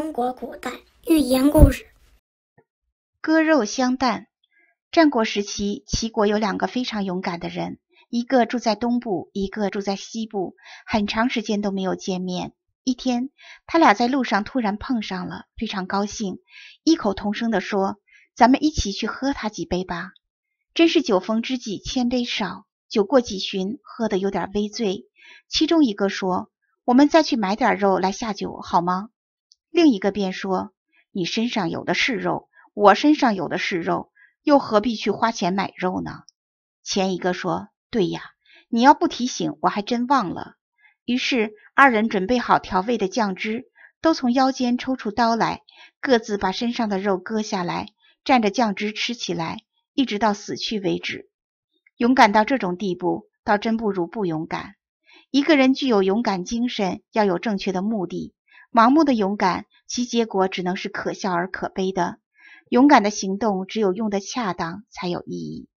中国古代寓言故事《割肉相啖》。战国时期，齐国有两个非常勇敢的人，一个住在东部，一个住在西部，很长时间都没有见面。一天，他俩在路上突然碰上了，非常高兴，异口同声地说：“咱们一起去喝他几杯吧！”真是酒逢知己千杯少，酒过几巡，喝得有点微醉。其中一个说：“我们再去买点肉来下酒好吗？”另一个便说：“你身上有的是肉，我身上有的是肉，又何必去花钱买肉呢？”前一个说：“对呀，你要不提醒，我还真忘了。”于是二人准备好调味的酱汁，都从腰间抽出刀来，各自把身上的肉割下来，蘸着酱汁吃起来，一直到死去为止。勇敢到这种地步，倒真不如不勇敢。一个人具有勇敢精神，要有正确的目的。盲目的勇敢，其结果只能是可笑而可悲的。勇敢的行动，只有用的恰当，才有意义。